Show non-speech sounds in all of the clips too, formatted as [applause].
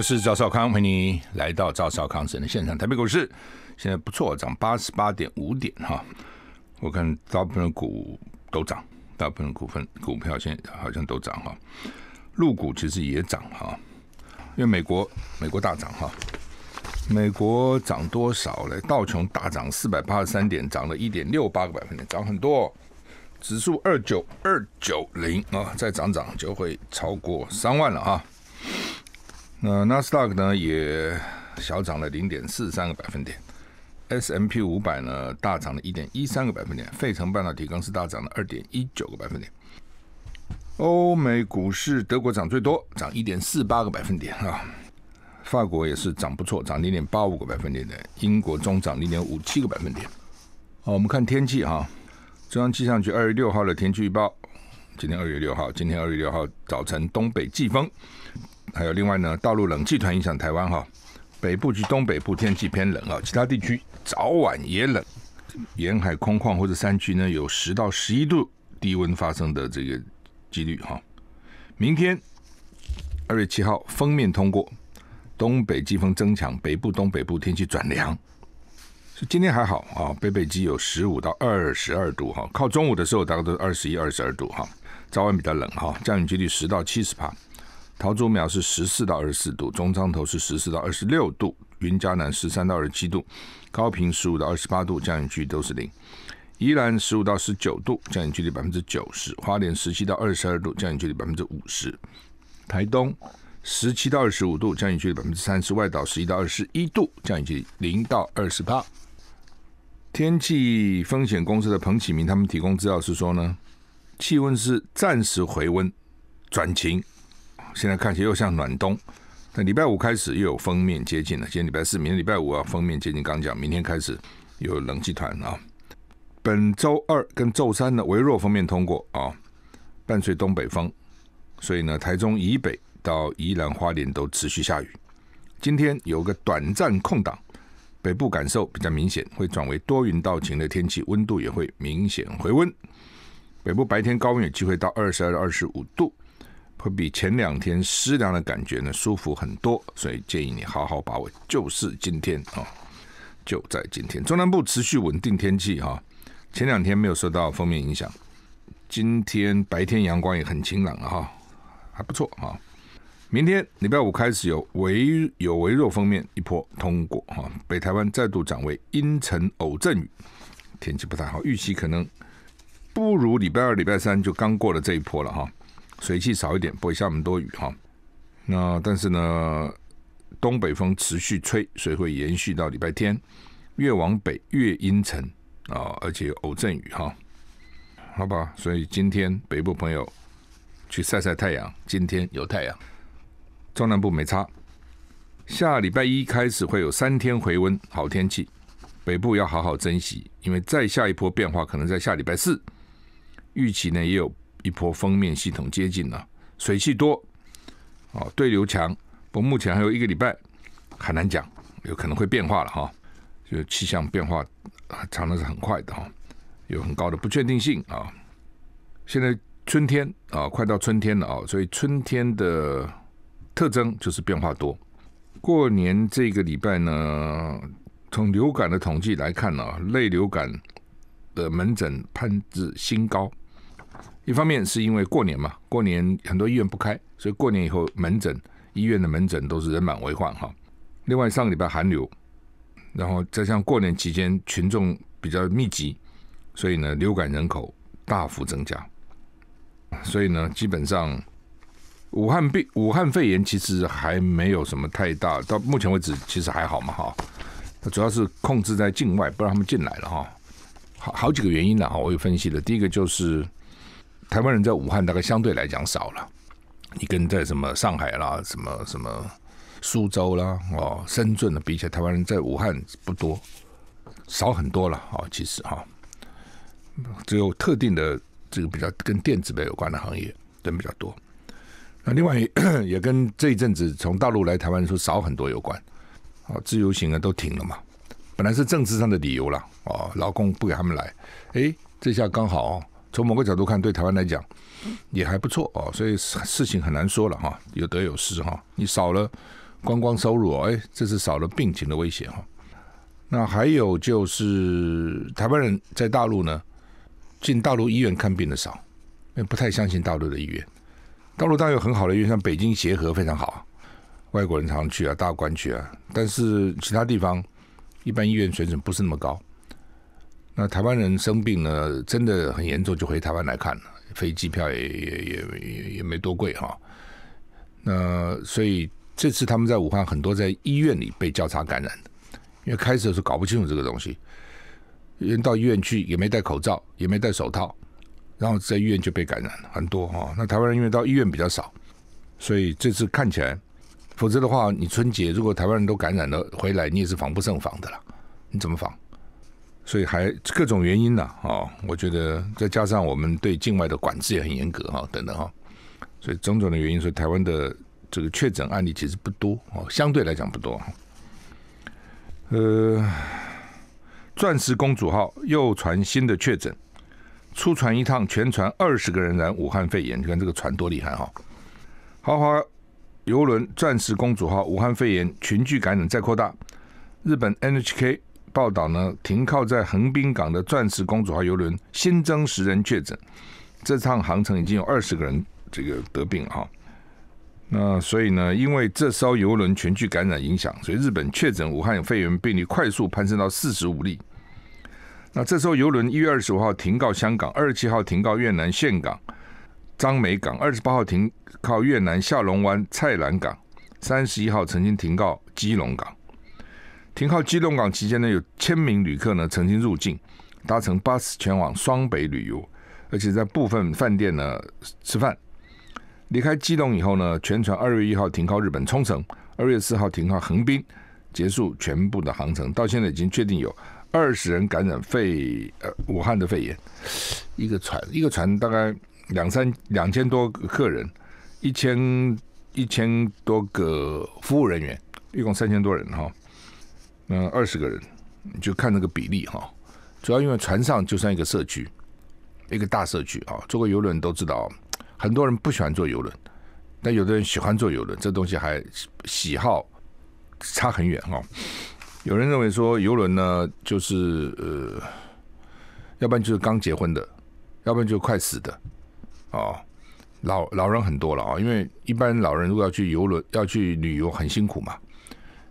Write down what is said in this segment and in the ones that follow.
我是赵少康，陪你来到赵少康主的现场。台北股市现在不错，涨八十八点五点哈。我看大部分股都涨，大部分股份股票现在好像都涨哈。陆股其实也涨哈，因为美国美国大涨哈。美国涨多少嘞？道琼大涨四百八十三点，涨了一点六八个百分点，涨很多。指数二九二九零啊，再涨涨就会超过三万了啊。那纳斯达克呢也小涨了零点四三个百分点，S M P 五百呢大涨了一点一三个百分点，费城半导体更是大涨了二点一九个百分点。欧美股市德国涨最多，涨一点四八个百分点啊，法国也是涨不错，涨零点八五个百分点，英国中涨零点五七个百分点。好，我们看天气哈，中央气象局二月六号的天气预报，今天二月六号，今天二月六号早晨东北季风。还有另外呢，大陆冷气团影响台湾哈，北部及东北部天气偏冷啊，其他地区早晚也冷，沿海空旷或者山区呢有十到十一度低温发生的这个几率哈。明天二月七号封面通过，东北季风增强，北部、东北部天气转凉，今天还好啊，北北极有十五到二十二度哈，靠中午的时候大概都是二十一、二十二度哈，早晚比较冷哈，降雨几率十到七十帕。桃竹苗是十四到二十四度，中彰头是十四到二十六度，云嘉南十三到二十七度，高平十五到二十八度，降雨区都是零。宜兰十五到十九度，降雨率百分之九十。花莲十七到二十二度，降雨率百分之五十。台东十七到二十五度，降雨率百分之三十。外岛十一到二十一度，降雨率零到二十八。天气风险公司的彭启明他们提供资料是说呢，气温是暂时回温，转晴。现在看起来又像暖冬，那礼拜五开始又有封面接近了。今天礼拜四，明天礼拜五啊，封面接近。刚讲明天开始有冷气团啊。本周二跟周三呢，微弱风面通过啊，伴随东北风，所以呢，台中以北到宜兰、花莲都持续下雨。今天有个短暂空档，北部感受比较明显，会转为多云到晴的天气，温度也会明显回温。北部白天高温有机会到二十二到二十五度。会比前两天湿凉的感觉呢舒服很多，所以建议你好好把握，就是今天啊，就在今天。中南部持续稳定天气哈，前两天没有受到封面影响，今天白天阳光也很晴朗了哈，还不错哈。明天礼拜五开始有微有微弱封面一波通过哈，北台湾再度转为阴沉偶阵雨，天气不太好，预期可能不如礼拜二、礼拜三就刚过了这一波了哈。水汽少一点，不会下那么多雨哈。那但是呢，东北风持续吹，所以会延续到礼拜天，越往北越阴沉啊，而且偶阵雨哈。好吧，所以今天北部朋友去晒晒太阳，今天有太阳，中南部没差。下礼拜一开始会有三天回温好天气，北部要好好珍惜，因为再下一波变化可能在下礼拜四。预期呢也有。一波封面系统接近了，水汽多，哦，对流强。不过目前还有一个礼拜，很难讲，有可能会变化了哈。就气象变化啊，常常是很快的哈，有很高的不确定性啊。现在春天啊，快到春天了啊，所以春天的特征就是变化多。过年这个礼拜呢，从流感的统计来看呢，类流感的门诊攀至新高。一方面是因为过年嘛，过年很多医院不开，所以过年以后门诊医院的门诊都是人满为患哈。另外上个礼拜寒流，然后再像过年期间群众比较密集，所以呢流感人口大幅增加，所以呢基本上武汉病武汉肺炎其实还没有什么太大，到目前为止其实还好嘛哈，主要是控制在境外不让他们进来了哈，好好几个原因呢哈，我有分析的，第一个就是。台湾人在武汉大概相对来讲少了，你跟在什么上海啦、什么什么苏州啦、哦深圳的比起来，台湾人在武汉不多，少很多了啊！其实哈，只有特定的这个比较跟电子的有关的行业人比较多。那另外 [clears throat] 也跟这一阵子从大陆来台湾说少很多有关，啊，自由行啊都停了嘛，本来是政治上的理由了哦，劳工不给他们来，哎，这下刚好。从某个角度看，对台湾来讲也还不错哦，所以事情很难说了哈，有得有失哈。你少了观光收入，哎，这是少了病情的威胁哈。那还有就是，台湾人在大陆呢，进大陆医院看病的少，因为不太相信大陆的医院。大陆当然有很好的医院，像北京协和非常好，外国人常去啊，大官去啊。但是其他地方一般医院水准不是那么高。那台湾人生病呢，真的很严重，就回台湾来看了，飞机票也也也也也没多贵哈。那所以这次他们在武汉很多在医院里被交叉感染因为开始的时候搞不清楚这个东西，人到医院去也没戴口罩，也没戴手套，然后在医院就被感染了，很多哈。那台湾人因为到医院比较少，所以这次看起来，否则的话，你春节如果台湾人都感染了回来，你也是防不胜防的啦，你怎么防？所以还各种原因呢，哦，我觉得再加上我们对境外的管制也很严格哈，等等哈，所以种种的原因，所以台湾的这个确诊案例其实不多哦，相对来讲不多呃，钻石公主号又传新的确诊，出船一趟，全船二十个人染武汉肺炎，你看这个船多厉害哈！豪华游轮钻石公主号武汉肺炎群聚感染再扩大，日本 NHK。报道呢，停靠在横滨港的钻石公主号邮轮新增十人确诊，这趟航程已经有二十个人这个得病哈。那所以呢，因为这艘邮轮全剧感染影响，所以日本确诊武汉肺炎病例快速攀升到四十五例。那这艘邮轮一月二十五号停靠香港，二十七号停靠越南岘港、张梅港，二十八号停靠越南下龙湾蔡澜港，三十一号曾经停靠基隆港。停靠基隆港期间呢，有千名旅客呢曾经入境，搭乘巴士前往双北旅游，而且在部分饭店呢吃饭。离开基隆以后呢，全船二月一号停靠日本冲绳，二月四号停靠横滨，结束全部的航程。到现在已经确定有二十人感染肺呃武汉的肺炎。一个船一个船大概两三两千多客人，一千一千多个服务人员，一共三千多人哈。嗯，二十个人，就看那个比例哈。主要因为船上就像一个社区，一个大社区啊。坐过游轮都知道，很多人不喜欢坐游轮，但有的人喜欢坐游轮，这东西还喜好差很远哈。有人认为说游轮呢，就是呃，要不然就是刚结婚的，要不然就是快死的啊。老老人很多了啊，因为一般老人如果要去游轮要去旅游很辛苦嘛，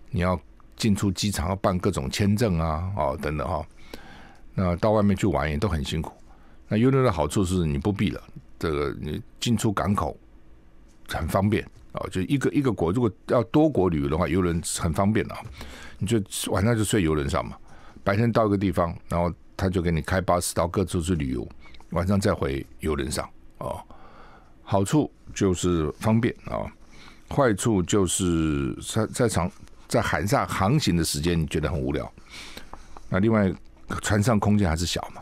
你要。进出机场要办各种签证啊，哦，等等哈。那到外面去玩也都很辛苦。那邮轮的好处是你不必了，这个你进出港口很方便啊。就一个一个国，如果要多国旅游的话，游轮很方便的。你就晚上就睡游轮上嘛，白天到一个地方，然后他就给你开巴士到各处去旅游，晚上再回游轮上啊。好处就是方便啊，坏处就是在在长。在海上航行的时间，你觉得很无聊？那另外，船上空间还是小嘛？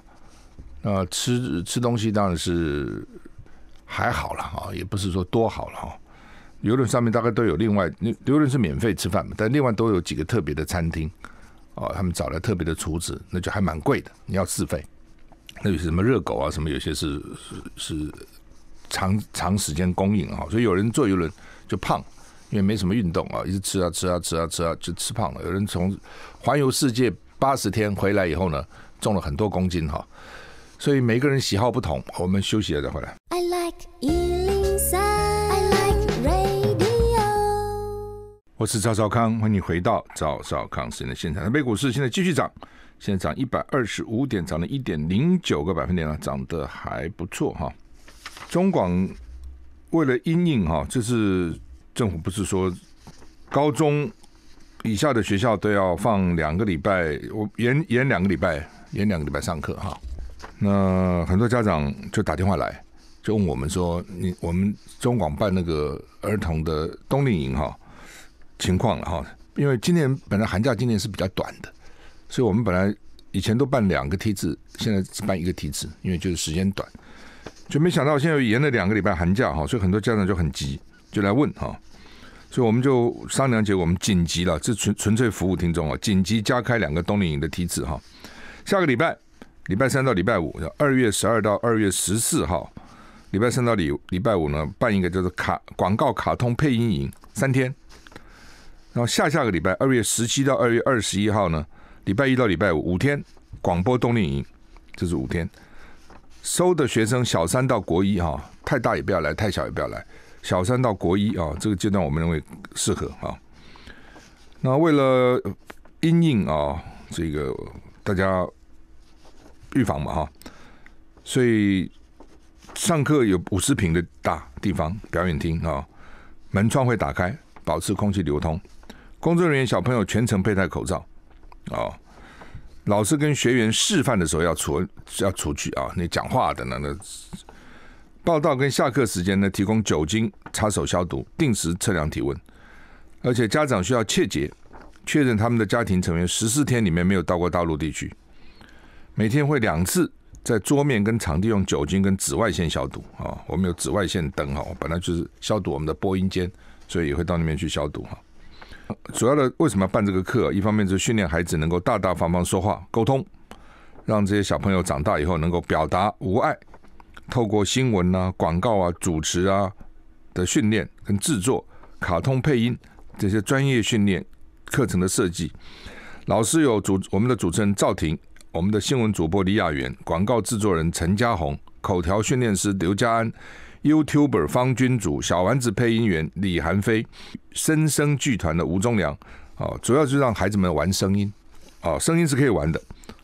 那吃吃东西当然是还好了啊，也不是说多好了哈。游轮上面大概都有另外，游轮是免费吃饭嘛，但另外都有几个特别的餐厅哦，他们找来特别的厨子，那就还蛮贵的，你要自费。那有什么热狗啊？什么有些是是是长长时间供应啊，所以有人坐游轮就胖。因为没什么运动啊，一直吃啊吃啊吃啊吃啊，就吃胖了。有人从环游世界八十天回来以后呢，重了很多公斤哈。所以每个人喜好不同，我们休息了再回来。我是赵少康，欢迎你回到赵少康时间的现场。台北股市现在继续涨，现在涨一百二十五点，涨了一点零九个百分点了，涨得还不错哈。中广为了因应哈，就是。政府不是说，高中以下的学校都要放两个礼拜，我延延两个礼拜，延两个礼拜上课哈。那很多家长就打电话来，就问我们说，你我们中广办那个儿童的冬令营哈，情况了哈。因为今年本来寒假今年是比较短的，所以我们本来以前都办两个梯次，现在只办一个梯次，因为就是时间短。就没想到现在延了两个礼拜寒假哈，所以很多家长就很急，就来问哈。就我们就商量结果，我们紧急了，这纯纯粹服务听众哦，紧急加开两个冬令营的梯次哈。下个礼拜，礼拜三到礼拜五，二月十二到二月十四号，礼拜三到礼礼拜五呢，办一个就是卡广告卡通配音营三天。然后下下个礼拜，二月十七到二月二十一号呢，礼拜一到礼拜五五天广播冬令营，这是五天，收的学生小三到国一哈，太大也不要来，太小也不要来。小三到国一啊，这个阶段我们认为适合啊。那为了因应啊，这个大家预防嘛哈，所以上课有五十平的大地方表演厅啊，门窗会打开，保持空气流通。工作人员、小朋友全程佩戴口罩啊。老师跟学员示范的时候要除要出去啊，你讲话的那那。报道跟下课时间呢，提供酒精擦手消毒，定时测量体温，而且家长需要切记，确认他们的家庭成员十四天里面没有到过大陆地区。每天会两次在桌面跟场地用酒精跟紫外线消毒啊，我们有紫外线灯哦，本来就是消毒我们的播音间，所以也会到那边去消毒哈。主要的为什么要办这个课？一方面就是训练孩子能够大大方方说话沟通，让这些小朋友长大以后能够表达无碍。透过新闻啊、广告啊、主持啊的训练跟制作、卡通配音这些专业训练课程的设计，老师有主我们的主持人赵婷、我们的新闻主播李雅媛、广告制作人陈家宏、口条训练师刘家安、YouTube r 方君主、小丸子配音员李韩飞、声声剧团的吴忠良。啊，主要就是让孩子们玩声音啊，声音是可以玩的，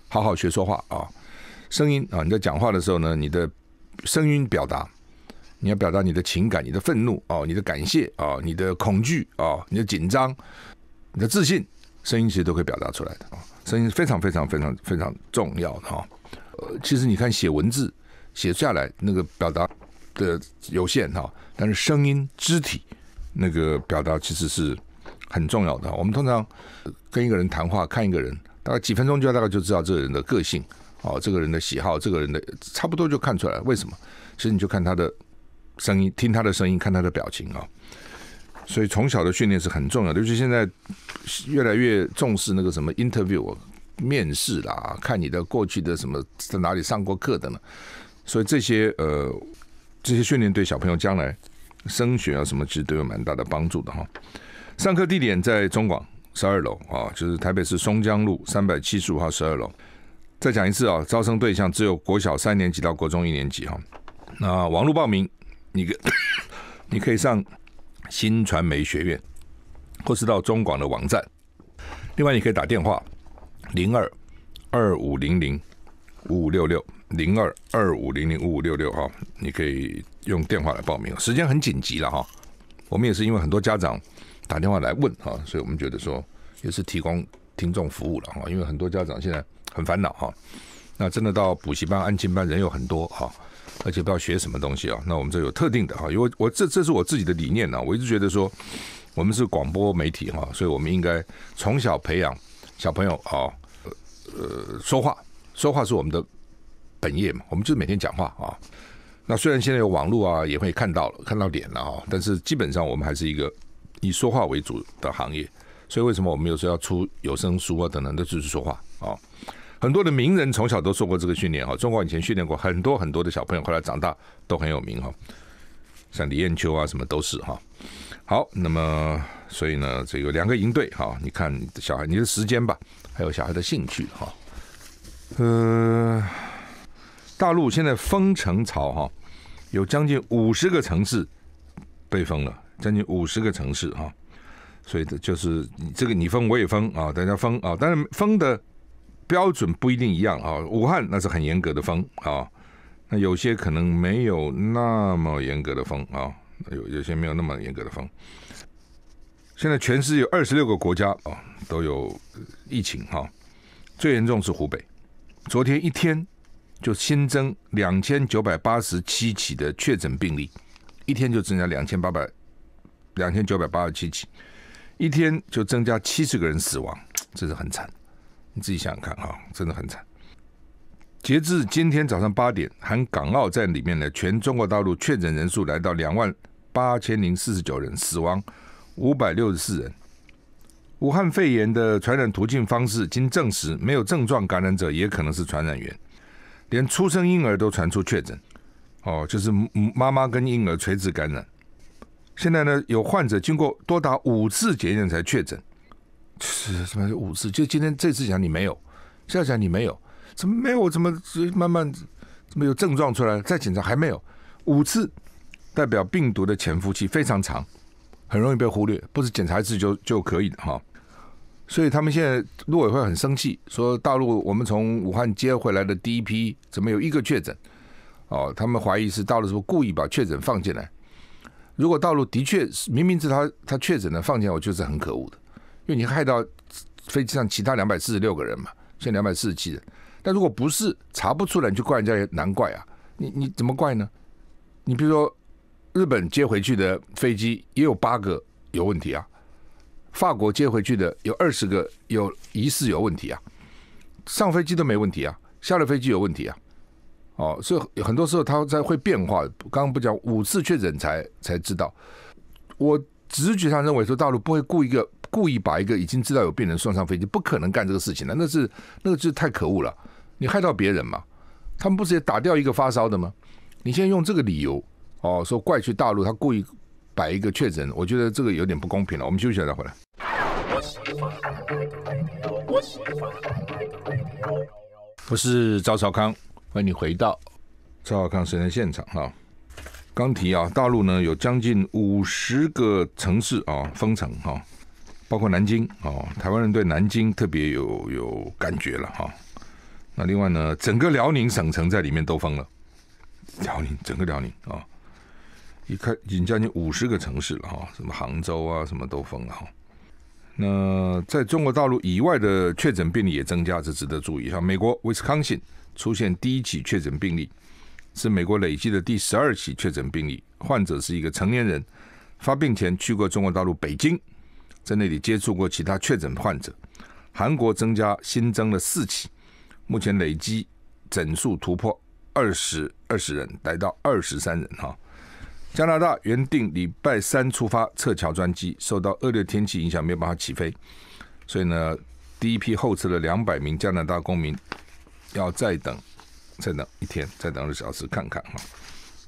好好学说话啊，声音啊，你在讲话的时候呢，你的。声音表达，你要表达你的情感、你的愤怒哦、你的感谢哦，你的恐惧哦，你的紧张、你的自信，声音其实都可以表达出来的啊。声音非常非常非常非常重要的哈。呃，其实你看写文字写下来那个表达的有限哈，但是声音、肢体那个表达其实是很重要的。我们通常跟一个人谈话，看一个人大概几分钟就大概就知道这个人的个性。哦，这个人的喜好，这个人的差不多就看出来为什么？其实你就看他的声音，听他的声音，看他的表情啊。所以从小的训练是很重要的，尤其现在越来越重视那个什么 interview 面试啦，看你的过去的什么在哪里上过课的呢？所以这些呃，这些训练对小朋友将来升学啊什么，其实都有蛮大的帮助的哈。上课地点在中广十二楼啊，就是台北市松江路三百七十五号十二楼。再讲一次啊！招生对象只有国小三年级到国中一年级哈。那网络报名，你可 [coughs] 你可以上新传媒学院，或是到中广的网站。另外，你可以打电话零二二五零零五五六六零二二五零零五五六六哈。你可以用电话来报名，时间很紧急了哈。我们也是因为很多家长打电话来问哈，所以我们觉得说也是提供听众服务了哈。因为很多家长现在。很烦恼哈，那真的到补习班、安静班人又很多哈，而且不知道学什么东西啊。那我们这有特定的哈，因为我这这是我自己的理念呢。我一直觉得说，我们是广播媒体哈，所以我们应该从小培养小朋友啊，呃，说话说话是我们的本业嘛，我们就是每天讲话啊。那虽然现在有网络啊，也会看到了看到脸了啊，但是基本上我们还是一个以说话为主的行业。所以为什么我们有时候要出有声书啊等等，都是说话啊。很多的名人从小都受过这个训练哈，中国以前训练过很多很多的小朋友，后来长大都很有名哈，像李艳秋啊什么都是哈。好，那么所以呢，这个两个营队哈，你看小孩你的时间吧，还有小孩的兴趣哈。呃，大陆现在封城潮哈，有将近五十个城市被封了，将近五十个城市哈，所以的就是你这个你封我也封啊，大家封啊，但是封的。标准不一定一样啊，武汉那是很严格的封啊，那有些可能没有那么严格的封啊，有有些没有那么严格的封。现在全市有二十六个国家啊都有疫情哈，最严重是湖北，昨天一天就新增两千九百八十七起的确诊病例，一天就增加两千八百两千九百八十七起，一天就增加七十个人死亡，真是很惨。你自己想想看哈，真的很惨。截至今天早上八点，含港澳在里面的全中国大陆确诊人数来到两万八千零四十九人，死亡五百六十四人。武汉肺炎的传染途径方式经证实，没有症状感染者也可能是传染源，连出生婴儿都传出确诊。哦，就是妈妈跟婴儿垂直感染。现在呢，有患者经过多达五次检验才确诊。是什么五次？就今天这次讲你没有，下次讲你没有，怎么没有？怎么慢慢怎么有症状出来？再检查还没有五次，代表病毒的潜伏期非常长，很容易被忽略，不是检查一次就就可以的哈。所以他们现在路委会很生气，说大陆我们从武汉接回来的第一批怎么有一个确诊？哦，他们怀疑是陆是不是故意把确诊放进来。如果大陆的确是明明是他他确诊的放进来，我就是很可恶的。因为你害到飞机上其他两百四十六个人嘛，现两百四十七人。但如果不是查不出来，你就怪人家，也难怪啊！你你怎么怪呢？你比如说，日本接回去的飞机也有八个有问题啊，法国接回去的有二十个有疑似有问题啊，上飞机都没问题啊，下了飞机有问题啊。哦，所以很多时候它在会变化。刚刚不讲五次确诊才才知道，我直觉上认为说大陆不会雇一个。故意把一个已经知道有病人送上飞机，不可能干这个事情的，那是那个就太可恶了。你害到别人嘛？他们不是也打掉一个发烧的吗？你现在用这个理由哦，说怪去大陆，他故意摆一个确诊，我觉得这个有点不公平了。我们休息一下再回来。我是赵少康，欢迎你回到赵少康新闻现场哈。刚提啊，大陆呢有将近五十个城市啊封城哈。包括南京哦，台湾人对南京特别有有感觉了哈。那另外呢，整个辽宁省城在里面都封了，辽宁整个辽宁啊，一开已经将近五十个城市了哈。什么杭州啊，什么都封了哈。那在中国大陆以外的确诊病例也增加，这值得注意。像美国威斯康辛出现第一起确诊病例，是美国累计的第十二起确诊病例，患者是一个成年人，发病前去过中国大陆北京。在那里接触过其他确诊患者，韩国增加新增了四起，目前累计整数突破二十二十人，来到二十三人哈。加拿大原定礼拜三出发撤侨专机受到恶劣天气影响没有办法起飞，所以呢第一批后撤的两百名加拿大公民，要再等再等一天再等十小时看看哈。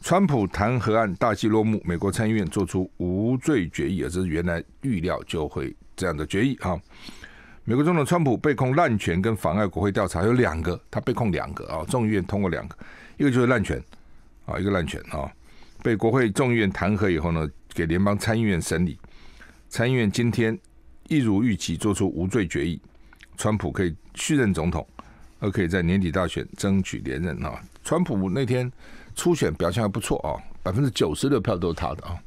川普弹劾案大戏落幕，美国参议院做出无罪决议，而是原来预料就会这样的决议啊。美国总统川普被控滥权跟妨碍国会调查，有两个，他被控两个啊。众议院通过两个，一个就是滥权啊，一个滥权啊。被国会众议院弹劾以后呢，给联邦参议院审理。参议院今天一如预期做出无罪决议，川普可以续任总统，而可以在年底大选争取连任啊。川普那天初选表现还不错啊，百分之九十六票都是他的啊。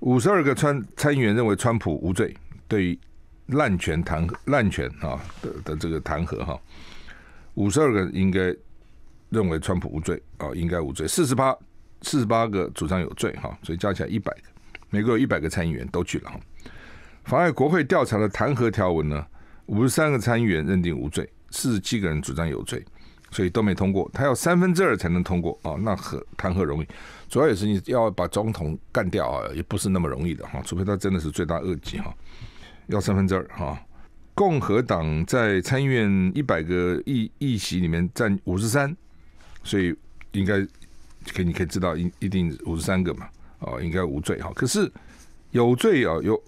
五十二个参参议员认为川普无罪，对于滥权弹滥权啊的的这个弹劾哈，五十二个应该认为川普无罪啊，应该无罪。四十八四十八个主张有罪哈，所以加起来一百个，美国有一百个参议员都去了哈。妨碍国会调查的弹劾条文呢，五十三个参议员认定无罪，四十七个人主张有罪。所以都没通过，他要三分之二才能通过啊，那何谈何容易？主要也是你要把总统干掉啊，也不是那么容易的哈，除非他真的是罪大恶极哈。要三分之二哈，共和党在参议院一百个议议席里面占五十三，所以应该可你可以知道一一定五十三个嘛，啊，应该无罪哈。可是有罪啊，有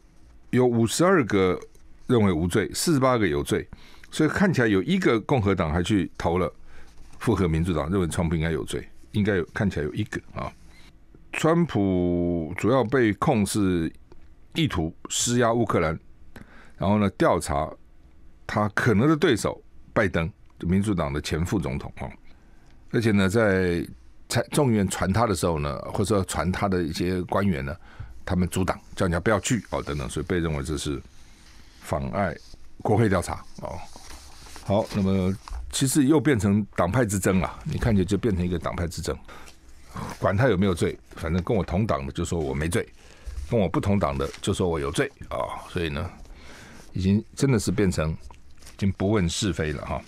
有五十二个认为无罪，四十八个有罪，所以看起来有一个共和党还去投了。符合民主党认为川普应该有罪，应该有看起来有一个啊，川普主要被控是意图施压乌克兰，然后呢调查他可能的对手拜登民主党的前副总统啊，而且呢在众议院传他的时候呢，或者说传他的一些官员呢，他们阻挡叫人家不要去哦等等，所以被认为这是妨碍国会调查哦。好，那么其实又变成党派之争了。你看见就变成一个党派之争，管他有没有罪，反正跟我同党的就说我没罪，跟我不同党的就说我有罪啊。所以呢，已经真的是变成已经不问是非了哈。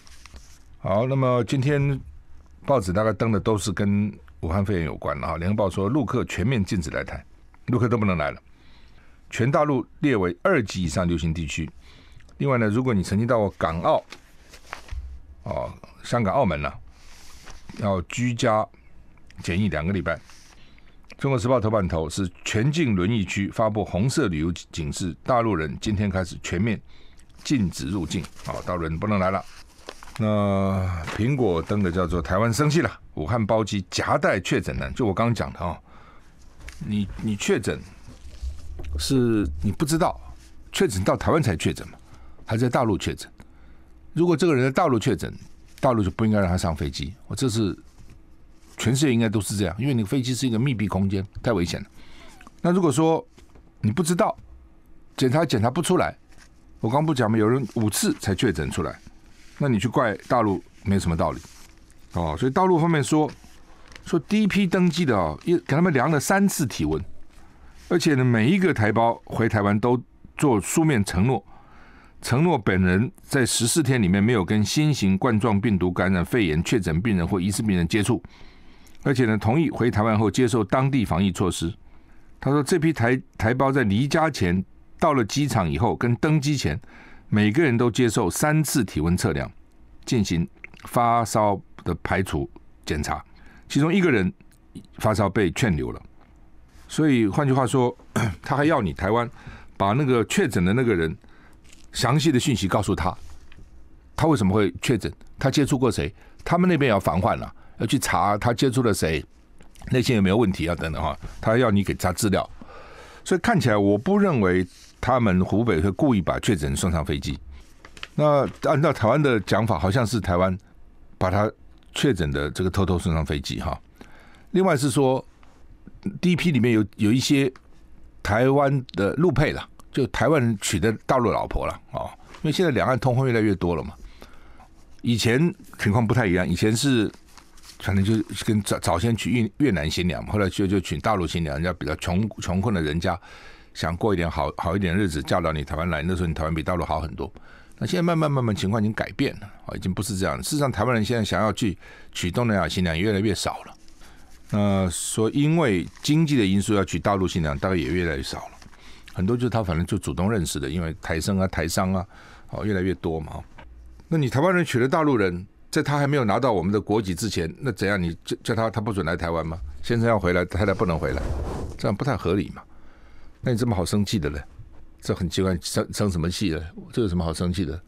好，那么今天报纸大概登的都是跟武汉肺炎有关的哈。《联合报》说陆客全面禁止来台，陆客都不能来了，全大陆列为二级以上流行地区。另外呢，如果你曾经到过港澳，哦，香港、澳门呢，要居家检疫两个礼拜。《中国时报》头版头是全境轮疫区发布红色旅游警示，大陆人今天开始全面禁止入境，啊，大陆人不能来了。那苹果登的叫做台湾生气了，武汉包机夹带确诊的，就我刚刚讲的啊，你你确诊是你不知道确诊到台湾才确诊嘛，还在大陆确诊？如果这个人在大陆确诊，大陆就不应该让他上飞机。我这是全世界应该都是这样，因为你飞机是一个密闭空间，太危险了。那如果说你不知道，检查检查不出来，我刚不讲吗？有人五次才确诊出来，那你去怪大陆没什么道理。哦，所以大陆方面说，说第一批登机的啊，一给他们量了三次体温，而且呢，每一个台胞回台湾都做书面承诺。承诺本人在十四天里面没有跟新型冠状病毒感染肺炎确诊病人或疑似病人接触，而且呢同意回台湾后接受当地防疫措施。他说这批台台胞在离家前、到了机场以后、跟登机前，每个人都接受三次体温测量，进行发烧的排除检查。其中一个人发烧被劝留了，所以换句话说，[clears throat] 他还要你台湾把那个确诊的那个人。详细的讯息告诉他，他为什么会确诊？他接触过谁？他们那边要防患了，要去查他接触了谁，那些有没有问题啊？等等哈，他要你给他资料。所以看起来，我不认为他们湖北会故意把确诊送上飞机。那按照台湾的讲法，好像是台湾把他确诊的这个偷偷送上飞机哈。另外是说，第一批里面有有一些台湾的陆配了，就台湾人娶的大陆老婆了啊，因为现在两岸通婚越来越多了嘛。以前情况不太一样，以前是反正就是跟早早先娶越越南新娘，后来就就娶大陆新娘。人家比较穷穷困的人家想过一点好好一点日子，嫁到你台湾来，那时候你台湾比大陆好很多。那现在慢慢慢慢情况已经改变了啊，已经不是这样。事实上，台湾人现在想要去娶东南亚新娘也越来越少了。那说因为经济的因素要娶大陆新娘，大概也越来越少了。很多就是他反正就主动认识的，因为台生啊、台商啊，哦，越来越多嘛。那你台湾人娶了大陆人，在他还没有拿到我们的国籍之前，那怎样？你叫叫他他不准来台湾吗？先生要回来，太太不能回来，这样不太合理嘛？那你这么好生气的嘞？这很奇怪，生生什么气嘞？这有什么好生气的？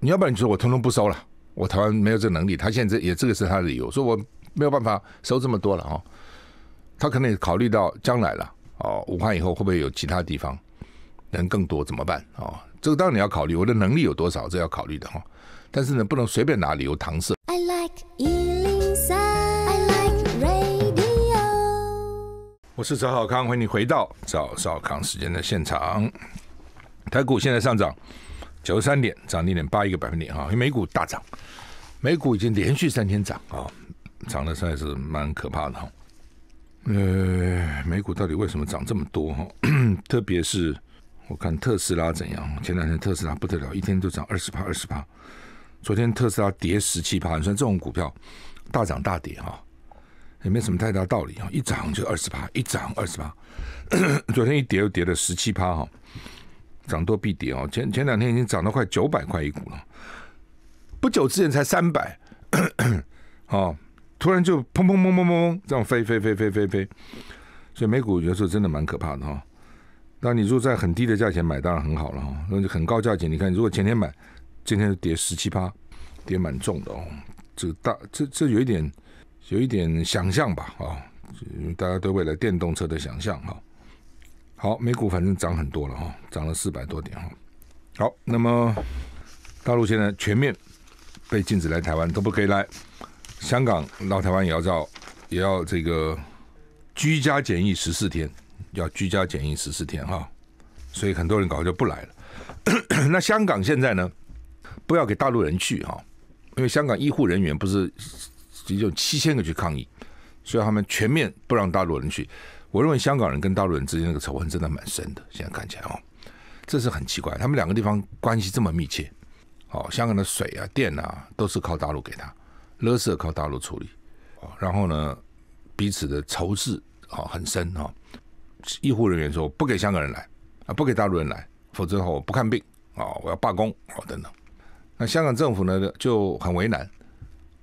你要不然你说我通通不收了，我台湾没有这能力。他现在也这个是他的理由，说我没有办法收这么多了哈。他可能也考虑到将来了。哦，武汉以后会不会有其他地方人更多？怎么办？哦，这个当然你要考虑，我的能力有多少，这要考虑的哈。但是呢，不能随便拿理由搪塞。I like 我是赵好康，欢迎你回到赵少康时间的现场。台股现在上涨九十三点，涨零点八一个百分点哈。因为美股大涨，美股已经连续三天涨啊，涨的实在是蛮可怕的哈。呃，美股到底为什么涨这么多哈？[coughs] 特别是我看特斯拉怎样？前两天特斯拉不得了，一天就涨二十趴，二十趴。昨天特斯拉跌十七趴，你说这种股票大涨大跌哈，也没什么太大道理啊！一涨就二十趴，一涨二十趴，[coughs] 昨天一跌又跌了十七趴哈。涨多必跌哦，前前两天已经涨到快九百块一股了，不久之前才三百啊。[coughs] 突然就砰砰砰砰砰砰这样飞飞飞飞飞飞，所以美股有时候真的蛮可怕的哈。那你如果在很低的价钱买，当然很好了哈。那就很高价钱，你看如果前天买，今天跌十七趴，跌蛮重的哦。这大这这有一点有一点想象吧啊，大家对未来电动车的想象哈。好，美股反正涨很多了哈，涨了四百多点哈。好，那么大陆现在全面被禁止来台湾，都不可以来。香港到台湾也要照，也要这个居家检疫十四天，要居家检疫十四天哈。所以很多人搞就不来了。[clears throat] 那香港现在呢，不要给大陆人去哈，因为香港医护人员不是只有七千个去抗议，所以他们全面不让大陆人去。我认为香港人跟大陆人之间那个仇恨真的蛮深的。现在看起来哦，这是很奇怪，他们两个地方关系这么密切。哦，香港的水啊、电啊都是靠大陆给他。勒索靠大陆处理，啊，然后呢，彼此的仇视啊很深啊。医护人员说不给香港人来啊，不给大陆人来，否则的话我不看病啊，我要罢工啊等等。那香港政府呢就很为难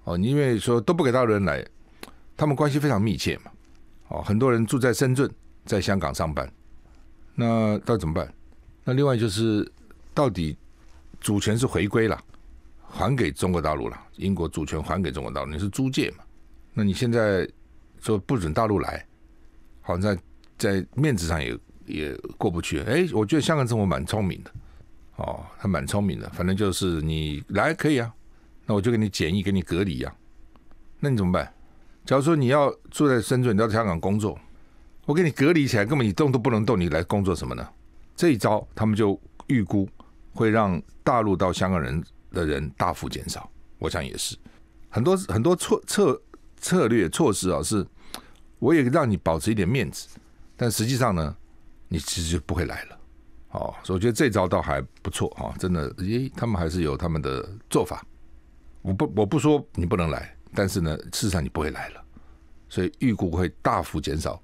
哦，因为说都不给大陆人来，他们关系非常密切嘛，哦，很多人住在深圳，在香港上班，那那怎么办？那另外就是到底主权是回归了。还给中国大陆了，英国主权还给中国大陆。你是租界嘛？那你现在说不准大陆来，好像在面子上也也过不去。哎，我觉得香港政府蛮聪明的，哦，他蛮聪明的。反正就是你来可以啊，那我就给你检疫，给你隔离呀。那你怎么办？假如说你要住在深圳，你到香港工作，我给你隔离起来，根本你动都不能动，你来工作什么呢？这一招他们就预估会让大陆到香港人。的人大幅减少，我想也是，很多很多措策策略措施啊，是我也让你保持一点面子，但实际上呢，你其实就不会来了，哦，所以我觉得这招倒还不错啊，真的，咦，他们还是有他们的做法，我不我不说你不能来，但是呢，事实上你不会来了，所以预估会大幅减少，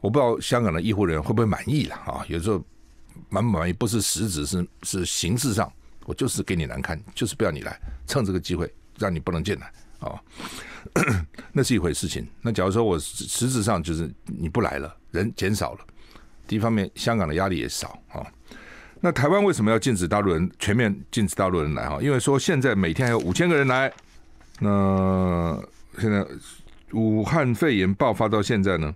我不知道香港的医护人员会不会满意了啊，有时候满不满意不是实质，是是形式上。我就是给你难堪，就是不要你来，趁这个机会让你不能进来啊。[coughs] 那是一回事情。那假如说我实质上就是你不来了，人减少了，第一方面香港的压力也少啊。那台湾为什么要禁止大陆人全面禁止大陆人来哈？因为说现在每天还有五千个人来，那现在武汉肺炎爆发到现在呢，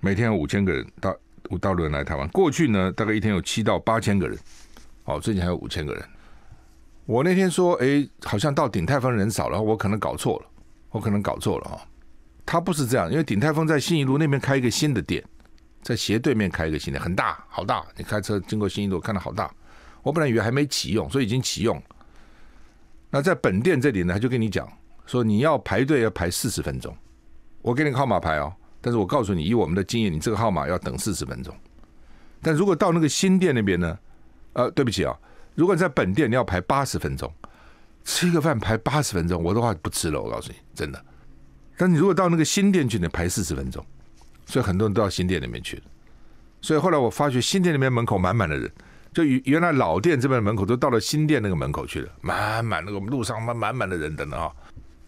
每天有五千个人到。大陆人来台湾。过去呢，大概一天有七到八千个人。哦，最近还有五千个人。我那天说，哎，好像到鼎泰丰人少了，我可能搞错了，我可能搞错了啊。他不是这样，因为鼎泰丰在新一路那边开一个新的店，在斜对面开一个新的，很大，好大。你开车经过新一路看到好大。我本来以为还没启用，所以已经启用。那在本店这里呢，他就跟你讲说，你要排队要排四十分钟，我给你号码牌哦。但是我告诉你，以我们的经验，你这个号码要等四十分钟。但如果到那个新店那边呢？呃，对不起啊，如果你在本店，你要排八十分钟吃一个饭，排八十分钟，我都话不吃了，我告诉你，真的。但你如果到那个新店去，你排四十分钟，所以很多人都到新店里面去了。所以后来我发觉新店里面门口满满的人，就原来老店这边门口都到了新店那个门口去了，满满那个路上满满满的人等啊。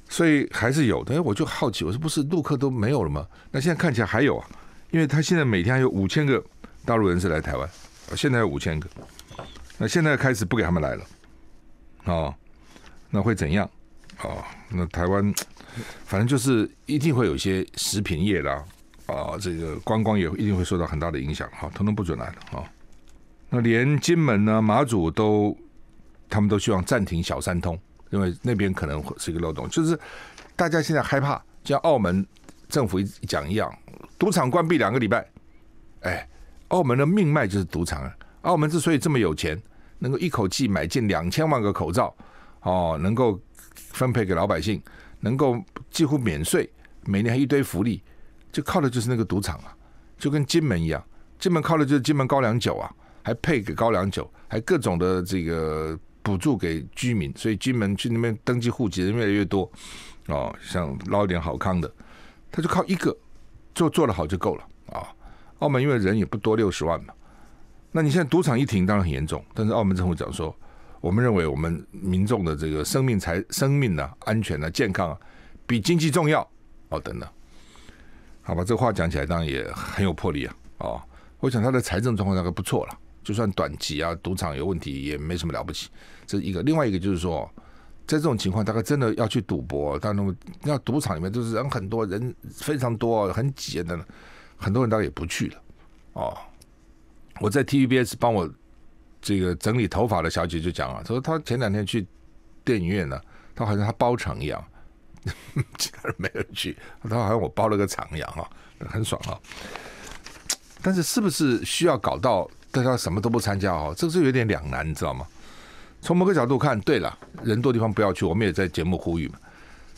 所以还是有的。我就好奇，我说不是陆客都没有了吗？那现在看起来还有啊，因为他现在每天还有五千个大陆人士来台湾，现在有五千个。那现在开始不给他们来了，哦，那会怎样？哦，那台湾 [tsk] 反正就是一定会有一些食品业啦，啊，这个观光也一定会受到很大的影响。好，通通不准来。了，哦，那连金门呢、马祖都，他们都希望暂停小三通，因为那边可能会是一个漏洞。就是大家现在害怕，像澳门政府一讲一样，赌场关闭两个礼拜，哎，澳门的命脉就是赌场啊。澳门之所以这么有钱，能够一口气买进两千万个口罩，哦，能够分配给老百姓，能够几乎免税，每年还一堆福利，就靠的就是那个赌场啊，就跟金门一样，金门靠的就是金门高粱酒啊，还配给高粱酒，还各种的这个补助给居民，所以金门去那边登记户籍人越来越多，哦，想捞一点好康的，他就靠一个做做的好就够了啊。澳门因为人也不多，六十万嘛。那你现在赌场一停，当然很严重。但是澳门政府讲说，我们认为我们民众的这个生命、财、生命呢、安全呢、健康啊，比经济重要哦。等等，好吧，这话讲起来当然也很有魄力啊。哦，我想他的财政状况大概不错了，就算短期啊，赌场有问题也没什么了不起。这是一个，另外一个就是说，在这种情况，大概真的要去赌博，但那么那赌场里面都是人，很多人非常多，很挤的，很多人大概也不去了哦。我在 TVBS 帮我这个整理头发的小姐就讲了，她说她前两天去电影院呢，她好像她包场一样，其他人没有去，她好像我包了个场一样啊，很爽啊。但是是不是需要搞到大家什么都不参加啊？这个是有点两难，你知道吗？从某个角度看，对了，人多地方不要去，我们也在节目呼吁嘛。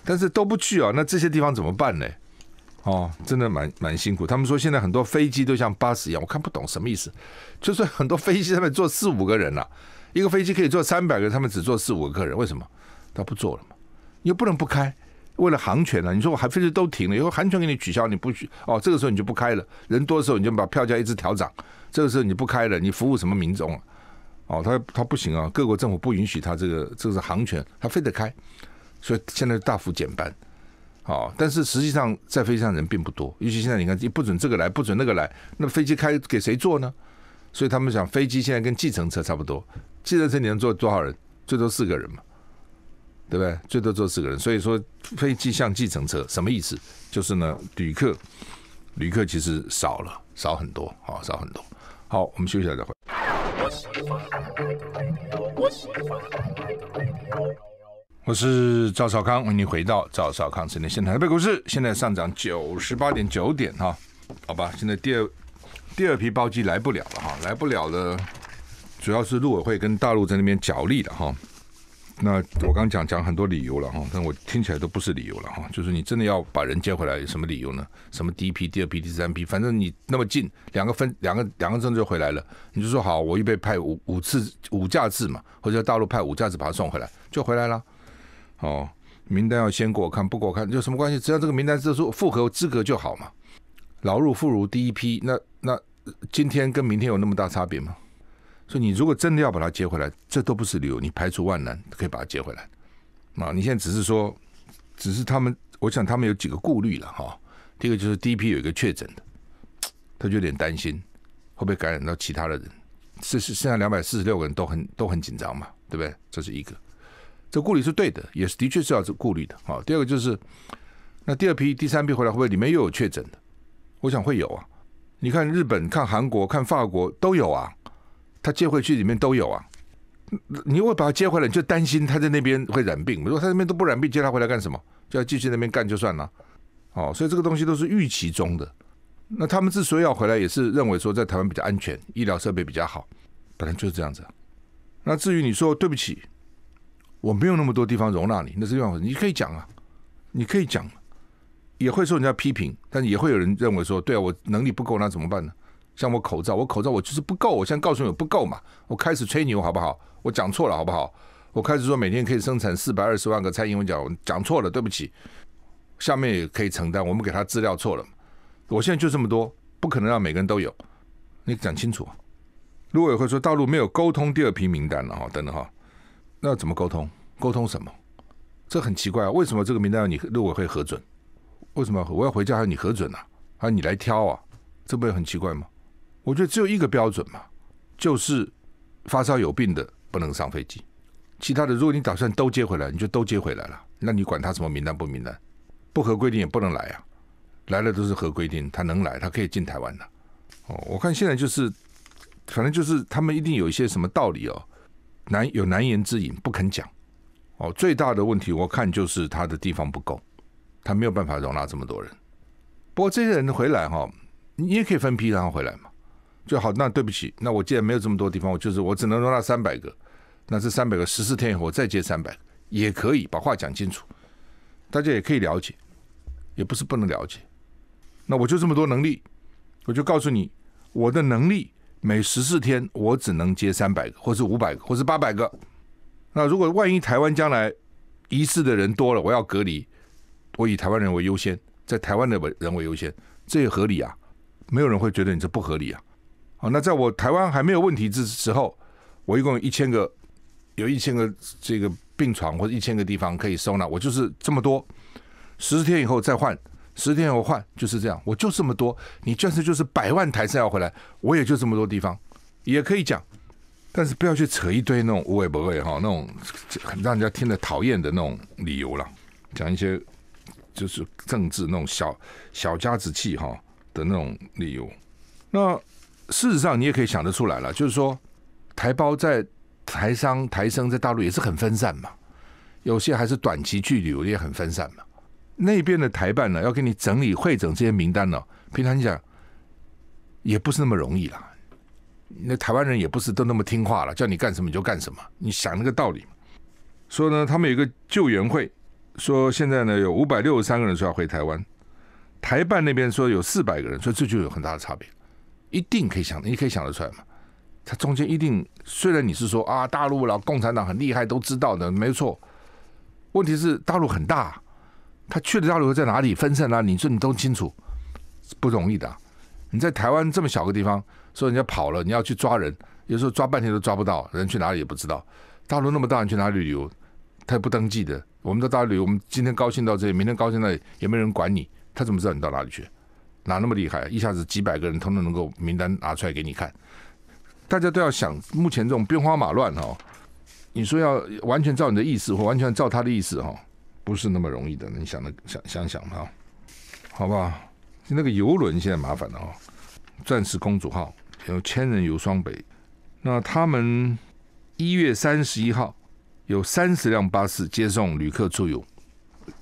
但是都不去啊，那这些地方怎么办呢？哦，真的蛮蛮辛苦。他们说现在很多飞机都像巴士一样，我看不懂什么意思。就是很多飞机上面坐四五个人了，一个飞机可以坐三百个人，他们只坐四五个客人，为什么？他不坐了嘛？你又不能不开，为了航权呢？你说我还飞机都停了，以后航权给你取消，你不许哦？这个时候你就不开了。人多的时候你就把票价一直调涨，这个时候你不开了，你服务什么民众啊？哦，他他不行啊，各国政府不允许他这个这个是航权，他非得开，所以现在大幅减班。好，但是实际上在飞机上人并不多，尤其现在你看，不准这个来，不准那个来，那飞机开给谁坐呢？所以他们想，飞机现在跟计程车差不多，计程车你能坐多少人？最多四个人嘛，对不对？最多坐四个人。所以说飞机像计程车，什么意思？就是呢，旅客旅客其实少了，少很多，啊，少很多。好，我们休息一下再回。我是赵少康，欢迎回到赵少康政年现场。台北股市现在上涨九十八点九点哈，好吧，现在第二第二批包机来不了了哈，来不了了，主要是陆委会跟大陆在那边角力的哈。那我刚讲讲很多理由了哈，但我听起来都不是理由了哈，就是你真的要把人接回来，什么理由呢？什么第一批、第二批、第三批，反正你那么近，两个分两个两个证就回来了，你就说好，我预备派五五次五架次嘛，或者大陆派五架次把他送回来，就回来了。哦，名单要先给我看，不给我看就什么关系？只要这个名单是说符合资格就好嘛。老入妇孺第一批，那那今天跟明天有那么大差别吗？所以你如果真的要把他接回来，这都不是理由，你排除万难可以把他接回来啊，你现在只是说，只是他们，我想他们有几个顾虑了哈。第一个就是第一批有一个确诊的，他就有点担心会不会感染到其他的人。是是，现在两百四十六个人都很都很紧张嘛，对不对？这是一个。这顾虑是对的，也是的确是要这顾虑的。好，第二个就是，那第二批、第三批回来会不会里面又有确诊的？我想会有啊。你看日本、看韩国、看法国都有啊，他接回去里面都有啊。你如果把他接回来，你就担心他在那边会染病。如果他那边都不染病，接他回来干什么？就要继续那边干就算了。哦，所以这个东西都是预期中的。那他们之所以要回来，也是认为说在台湾比较安全，医疗设备比较好，本来就是这样子。那至于你说对不起。我没有那么多地方容纳你，那是另外你可以讲啊，你可以讲，也会受人家批评，但也会有人认为说，对啊，我能力不够，那怎么办呢？像我口罩，我口罩我就是不够，我先告诉你不够嘛。我开始吹牛好不好？我讲错了好不好？我开始说每天可以生产四百二十万个，蔡英文讲讲错了，对不起。下面也可以承担，我们给他资料错了我现在就这么多，不可能让每个人都有。你讲清楚。如果会说大陆没有沟通第二批名单了哈，等等哈。那怎么沟通？沟通什么？这很奇怪啊！为什么这个名单要你六委会核准？为什么我要回家还要你核准呢？啊，你来挑啊，这不也很奇怪吗？我觉得只有一个标准嘛，就是发烧有病的不能上飞机，其他的如果你打算都接回来，你就都接回来了。那你管他什么名单不名单，不合规定也不能来啊！来了都是合规定，他能来，他可以进台湾的。哦，我看现在就是，反正就是他们一定有一些什么道理哦。难有难言之隐，不肯讲。哦，最大的问题我看就是他的地方不够，他没有办法容纳这么多人。不过这些人回来哈，你也可以分批让他回来嘛。就好，那对不起，那我既然没有这么多地方，我就是我只能容纳三百个。那这三百个十四天以后我再接三百个也可以，把话讲清楚，大家也可以了解，也不是不能了解。那我就这么多能力，我就告诉你我的能力。每十四天我只能接三百个，或是五百个，或是八百个。那如果万一台湾将来疑似的人多了，我要隔离，我以台湾人为优先，在台湾的人为优先，这也合理啊。没有人会觉得你这不合理啊。好，那在我台湾还没有问题之时候，我一共有一千个，有一千个这个病床或者一千个地方可以收纳，我就是这么多，十四天以后再换。十天我换就是这样，我就这么多。你就是就是百万台资要回来，我也就这么多地方，也可以讲。但是不要去扯一堆那种无谓不谓哈，那种让人家听了讨厌的那种理由了。讲一些就是政治那种小小家子气哈的那种理由。那事实上你也可以想得出来了，就是说台胞在台商台生在大陆也是很分散嘛，有些还是短期去旅有些很分散嘛。那边的台办呢，要给你整理会整这些名单呢。平常你讲也不是那么容易啦。那台湾人也不是都那么听话了，叫你干什么你就干什么。你想那个道理嘛？说呢，他们有一个救援会，说现在呢有五百六十三个人说要回台湾，台办那边说有四百个人，所以这就有很大的差别。一定可以想，你可以想得出来嘛？他中间一定，虽然你是说啊，大陆老共产党很厉害，都知道的，没错。问题是大陆很大。他去的大陆在哪里分散了？你说你都清楚不容易的。你在台湾这么小个地方，说人家跑了，你要去抓人，有时候抓半天都抓不到，人去哪里也不知道。大陆那么大，你去哪里旅游？他也不登记的。我们在大陆，旅游，我们今天高兴到这里，明天高兴那里，也没人管你。他怎么知道你到哪里去？哪那么厉害？一下子几百个人，他通能够名单拿出来给你看。大家都要想，目前这种兵荒马乱哦，你说要完全照你的意思，或完全照他的意思哈？不是那么容易的，你想的想想想哈，好不好？那个游轮现在麻烦了啊！钻石公主号有千人游双北，那他们一月三十一号有三十辆巴士接送旅客出游，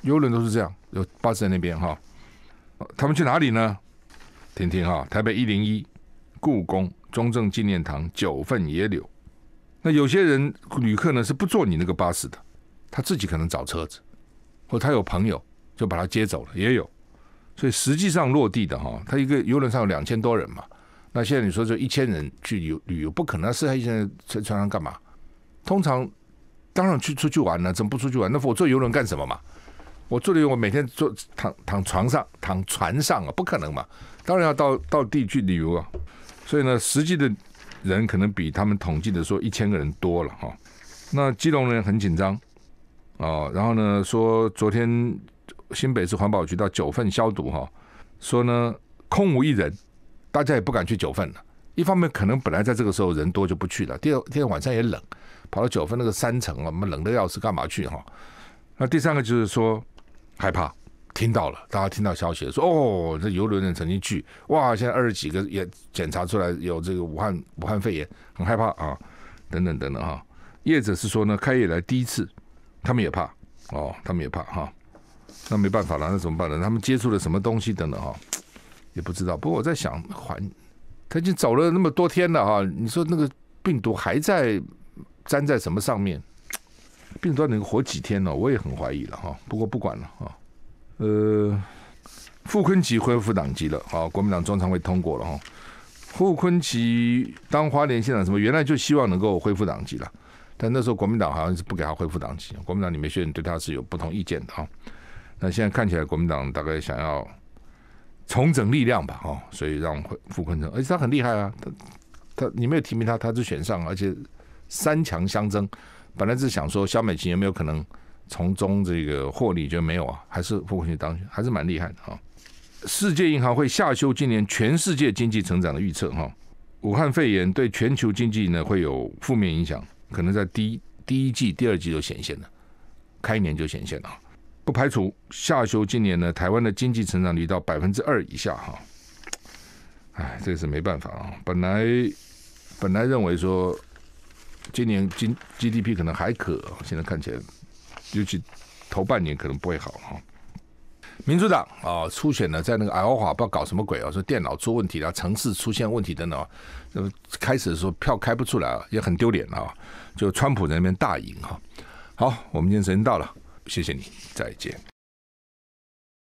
游轮都是这样，有巴士在那边哈。他们去哪里呢？听听哈，台北一零一、故宫、中正纪念堂、九份野柳。那有些人旅客呢是不坐你那个巴士的，他自己可能找车子。或他有朋友就把他接走了，也有，所以实际上落地的哈，他一个游轮上有两千多人嘛，那现在你说就一千人去游旅游，不可能是现在在船上干嘛？通常当然去出去玩了，怎么不出去玩？那我坐游轮干什么嘛？我坐游我每天坐躺躺床上躺船上啊，不可能嘛？当然要到到地去旅游啊，所以呢，实际的人可能比他们统计的说一千个人多了哈。那基隆人很紧张。哦，然后呢？说昨天新北市环保局到九份消毒哈，说呢空无一人，大家也不敢去九份了。一方面可能本来在这个时候人多就不去了，第二天晚上也冷，跑到九份那个山城啊，那么冷的要死，干嘛去哈？那第三个就是说害怕，听到了，大家听到消息说哦，这游轮人曾经去，哇，现在二十几个也检查出来有这个武汉武汉肺炎，很害怕啊，等等等等哈。业者是说呢，开业来第一次。他们也怕哦，他们也怕哈，那没办法了，那怎么办呢？他们接触了什么东西？等等哈，也不知道。不过我在想，还他已经走了那么多天了哈，你说那个病毒还在粘在什么上面？病毒能活几天呢？我也很怀疑了哈。不过不管了哈。呃，傅昆吉恢复党籍了，好，国民党中常会通过了哈。傅昆吉当花莲县长，什么原来就希望能够恢复党籍了。但那时候国民党好像是不给他恢复党籍，国民党里面有些人对他是有不同意见的哦。那现在看起来国民党大概想要重整力量吧，哈，所以让傅傅坤成，而且他很厉害啊，他他你没有提名他，他是选上，而且三强相争，本来是想说萧美琴有没有可能从中这个获利，就没有啊，还是傅坤成当选，还是蛮厉害的哦。世界银行会下修今年全世界经济成长的预测，哈，武汉肺炎对全球经济呢会有负面影响。可能在第一第一季、第二季就显现了，开年就显现了，不排除下修今年呢。台湾的经济成长率到百分之二以下哈，哎，这个是没办法啊。本来本来认为说今年 G GDP 可能还可，现在看起来，尤其头半年可能不会好哈。民主党啊，初选呢在那个 Iowa 不知道搞什么鬼啊，说电脑出问题了，城市出现问题等等，开始的时候票开不出来啊，也很丢脸啊。就川普那边大赢哈，好，我们今天时间到了，谢谢你，再见。